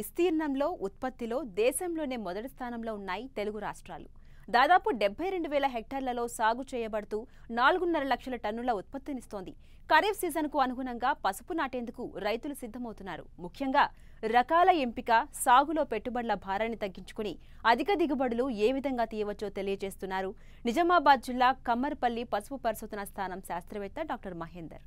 విస్తీర్ణంలో ఉత్పత్తిలో దేశంలోనే మొదటి స్థానంలో ఉన్నాయి తెలుగు రాష్ట్రాలు దాదాపు డెబ్బై రెండు వేల హెక్టార్లలో సాగు చేయబడుతూ నాలుగున్నర లక్షల టన్నుల ఉత్పత్తినిస్తోంది ఖరీఫ్ సీజన్కు అనుగుణంగా పసుపు నాటేందుకు రైతులు సిద్ధమవుతున్నారు ముఖ్యంగా రకాల ఎంపిక సాగులో పెట్టుబడుల భారాన్ని తగ్గించుకుని అధిక దిగుబడులు ఏ విధంగా తీయవచ్చో తెలియజేస్తున్నారు నిజామాబాద్ జిల్లా కమ్మర్పల్లి పసుపు పరిశోధన స్థానం శాస్త్రవేత్త డాక్టర్ మహేందర్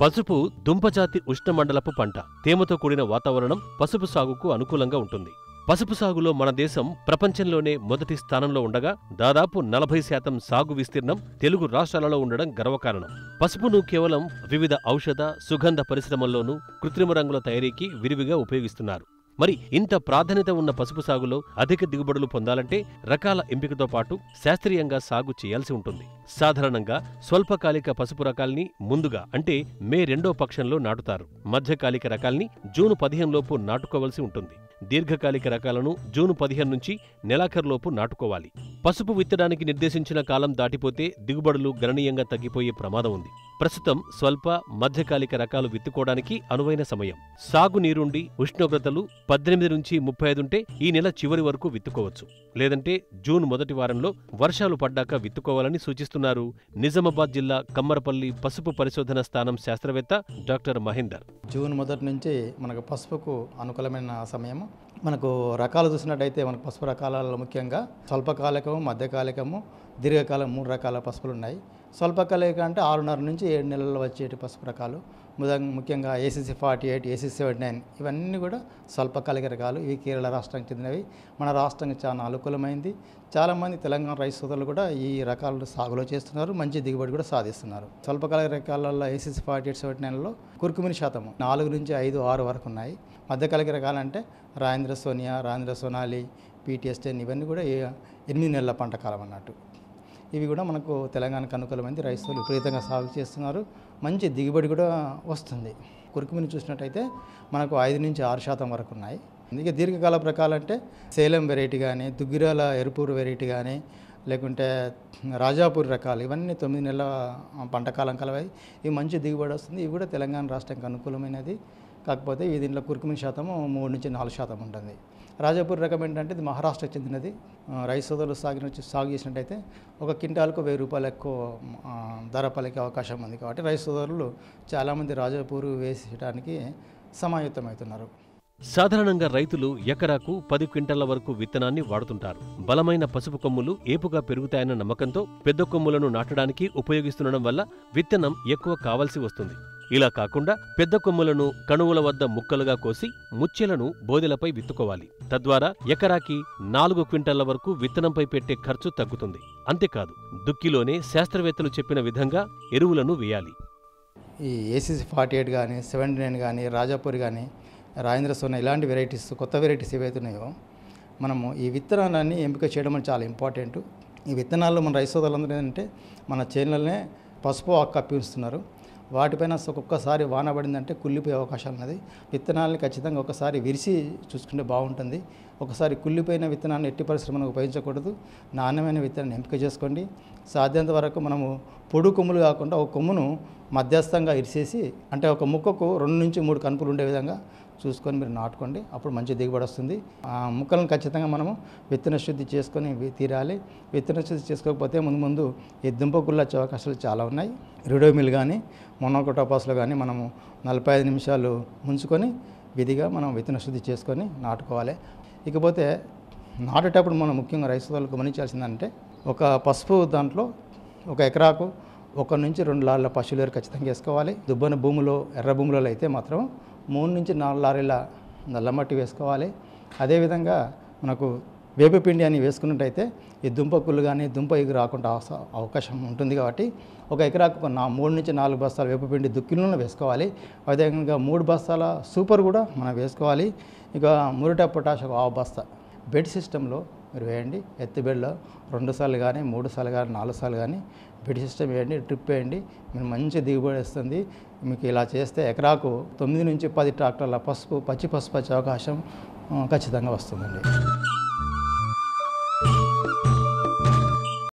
పసుపు దుంపజాతి ఉష్ణమండలపు పంట తేమతో కూడిన వాతావరణం పసుపు సాగుకు అనుకూలంగా ఉంటుంది పసుపు సాగులో మన దేశం ప్రపంచంలోనే మొదటి స్థానంలో ఉండగా దాదాపు నలభై శాతం సాగు విస్తీర్ణం తెలుగు రాష్ట్రాలలో ఉండడం గర్వకారణం పసుపును కేవలం వివిధ ఔషధ సుగంధ పరిశ్రమల్లోనూ కృత్రిమ రంగుల తయారీకి విరివిగా ఉపయోగిస్తున్నారు మరి ఇంత ప్రాధాన్యత ఉన్న పసుపు సాగులో అధిక దిగుబడులు పొందాలంటే రకాల ఎంపికతో పాటు శాస్త్రీయంగా సాగు చేయాల్సి ఉంటుంది సాధారణంగా స్వల్పకాలిక పసుపు రకాల్ని ముందుగా అంటే మే రెండో పక్షంలో నాటుతారు మధ్యకాలిక రకాల్ని జూన్ పదిహేనులోపు నాటుకోవలసి ఉంటుంది దీర్ఘకాలిక రకాలను జూను పదిహేను నుంచి నెలాఖరులోపు నాటుకోవాలి పసుపు విత్తడానికి నిర్దేశించిన కాలం దాటిపోతే దిగుబడులు గణనీయంగా తగ్గిపోయే ప్రమాదం ఉంది ప్రస్తుతం స్వల్ప మధ్యకాలిక రకాలు విత్తుకోవడానికి అనువైన సమయం సాగునీరుండి ఉష్ణోగ్రతలు పద్దెనిమిది నుంచి ముప్పై ఐదుంటే ఈ నెల చివరి వరకు విత్తుకోవచ్చు లేదంటే జూన్ మొదటి వారంలో వర్షాలు పడ్డాక విత్తుకోవాలని సూచిస్తున్నారు నిజామాబాద్ జిల్లా కమ్మరపల్లి పసుపు పరిశోధన స్థానం శాస్త్రవేత్త డాక్టర్ మహేందర్ జూన్ మొదటి నుంచి మనకు పసుపుకు అనుకూలమైన సమయం మనకు రకాలు చూసినట్టయితే మనకు పసుపు రకాలలో ముఖ్యంగా స్వల్పకాలికము మధ్యకాలికము దీర్ఘకాలం మూడు రకాల పసుపులు ఉన్నాయి స్వల్పకాలిక అంటే ఆరున్నర నుంచి ఏడు నెలల్లో వచ్చేటి పసుపు రకాలు ముఖ్యంగా ACC forty eight ACC seventy nine ఇవన్నీ కూడా స్వల్పకాలిక రకాలు ఇవి కేరళ రాష్ట్రానికి చెందినవి మన రాష్ట్రానికి చాలా అనుకూలమైంది చాలామంది తెలంగాణ రైతు సోదరులు కూడా ఈ రకాలను సాగులో చేస్తున్నారు మంచి దిగుబడి కూడా సాధిస్తున్నారు స్వల్పకాలిక రకాలలో ఏసీసీ ఫార్టీ ఎయిట్ సెవెంటీ నైన్లో కురుకుమిని శాతం నాలుగు నుంచి ఐదు ఆరు వరకు ఉన్నాయి మధ్యకాలిక రకాలంటే రాయంద్ర సోనియా రాయంద్ర సోనాలి పీటీఎస్ టెన్ ఇవన్నీ కూడా ఎనిమిది నెలల పంట కాలం అన్నట్టు ఇవి కూడా మనకు తెలంగాణకు అనుకూలమైంది రైతులు విపరీతంగా సాగు చేస్తున్నారు మంచి దిగుబడి కూడా వస్తుంది కురుకుమిని చూసినట్టయితే మనకు ఐదు నుంచి ఆరు శాతం వరకు ఉన్నాయి అందుకే దీర్ఘకాల ప్రకాలంటే సేలం వెరైటీ కానీ దుగ్గిరాల ఎరుపూరు వెరైటీ కానీ లేకుంటే రాజాపూర్ రకాలు ఇవన్నీ తొమ్మిది నెలల పంటకాలం కలవాయి ఇవి మంచి దిగుబడి వస్తుంది ఇవి కూడా తెలంగాణ రాష్ట్రానికి అనుకూలమైనది కాకపోతే ఈ దీంట్లో కురుకుమిని శాతము మూడు నుంచి నాలుగు శాతం ఉంటుంది రాజాపూర్ రకం ఏంటంటే ఇది మహారాష్ట్రకు చెందినది రైస్ సోదరులు సాగు సాగు చేసినట్టయితే ఒక క్వింటాల్కు వెయ్యి రూపాయలు ఎక్కువ ధర పలికే అవకాశం ఉంది కాబట్టి రైస్ సోదరులు చాలామంది రాజాపూర్ వేసేయడానికి సమాయుతమవుతున్నారు సాధారణంగా రైతులు ఎకరాకు పది క్వింటళ్ల వరకు విత్తనాన్ని వాడుతుంటారు బలమైన పసుపు కొమ్ములు ఏపుగా పెరుగుతాయన్న నమ్మకంతో పెద్ద కొమ్ములను నాటడానికి ఉపయోగిస్తుండడం వల్ల విత్తనం ఎక్కువ కావలసి వస్తుంది ఇలా కాకుండా పెద్ద కొమ్ములను కణువుల వద్ద ముక్కలుగా కోసి ముచ్చెలను బోదెలపై విత్తుకోవాలి తద్వారా ఎకరాకి నాలుగు క్వింటల్ల వరకు విత్తనంపై పెట్టే ఖర్చు తగ్గుతుంది అంతేకాదు దుక్కిలోనే శాస్త్రవేత్తలు చెప్పిన విధంగా ఎరువులను వేయాలి ఈ ఏసీసీ ఫార్టీ ఎయిట్ కానీ సెవెంటీ నైన్ కానీ రాజాపూరి కానీ రాజేంద్ర సోన ఇలాంటి వెరైటీస్ కొత్త వెరైటీస్ ఉన్నాయో మనము ఈ విత్తనాలన్నీ ఎంపిక చేయడం చాలా ఇంపార్టెంట్ ఈ విత్తనాల్లో మన రైస్ సోదరులందరూ ఏంటంటే మన చేనులనే పసుపు ఆకు కప్పిస్తున్నారు వాటిపైన ఒక్కొక్కసారి వాన పడిందంటే కుళ్ళిపోయే అవకాశం ఉన్నది విత్తనాలను ఖచ్చితంగా ఒకసారి విరిసి చూసుకుంటే బాగుంటుంది ఒకసారి కుళ్ళిపోయిన విత్తనాన్ని ఎట్టి పరిశ్రమను ఉపయోగించకూడదు నాణ్యమైన విత్తనాన్ని ఎంపిక చేసుకోండి సాధ్యంత వరకు మనము పొడు కొమ్ములు కాకుండా ఒక కొమ్మును మధ్యస్థంగా ఇరిసేసి అంటే ఒక ముక్కకు రెండు నుంచి మూడు కనుపులు ఉండే విధంగా చూసుకొని మీరు నాటుకోండి అప్పుడు మంచి దిగుబడి వస్తుంది ఆ ముక్కలను ఖచ్చితంగా మనము విత్తన శుద్ధి చేసుకొని తీరాలి విత్తన శుద్ధి చేసుకోకపోతే ముందు ముందు ఈ దుంపకుళ్ళు అవకాశాలు చాలా ఉన్నాయి రిడోమిల్ కానీ మొనోకోటోపాస్లో కానీ మనము నలభై ఐదు నిమిషాలు ముంచుకొని విధిగా మనం విత్తన శుద్ధి చేసుకొని నాటుకోవాలి ఇకపోతే నాటేటప్పుడు మనం ముఖ్యంగా వాళ్ళు గమనించాల్సిందంటే ఒక పసుపు దాంట్లో ఒక ఎకరాకు ఒక నుంచి రెండు లారీల పశువుల ఖచ్చితంగా వేసుకోవాలి దుబ్బన భూములో ఎర్ర భూములలో అయితే మాత్రం మూడు నుంచి నాలుగు లారీల నల్లమట్టి వేసుకోవాలి అదేవిధంగా మనకు వేపపిండి అని వేసుకున్నట్టయితే ఈ దుంప కుళ్ళు కానీ దుంప ఎగురు రాకుండా అవకాశం ఉంటుంది కాబట్టి ఒక ఎకరాకు నా మూడు నుంచి నాలుగు బస్తాల వేపపిండి దుక్కిలను వేసుకోవాలి అదేవిధంగా మూడు బస్తాల సూపర్ కూడా మనం వేసుకోవాలి ఇక మురిట పొటాష్ ఆ బస్తా బెడ్ సిస్టంలో మీరు వేయండి ఎత్తిబెళ్ళ రెండు సార్లు కానీ మూడు సార్లు కానీ నాలుగు సార్లు కానీ బెడ్ సిస్టమ్ వేయండి ట్రిప్ వేయండి మీరు మంచి దిగుబడి వస్తుంది మీకు ఇలా చేస్తే ఎకరాకు తొమ్మిది నుంచి పది ట్రాక్టర్ల పసుపు పచ్చి పసుపు వచ్చే అవకాశం ఖచ్చితంగా వస్తుందండి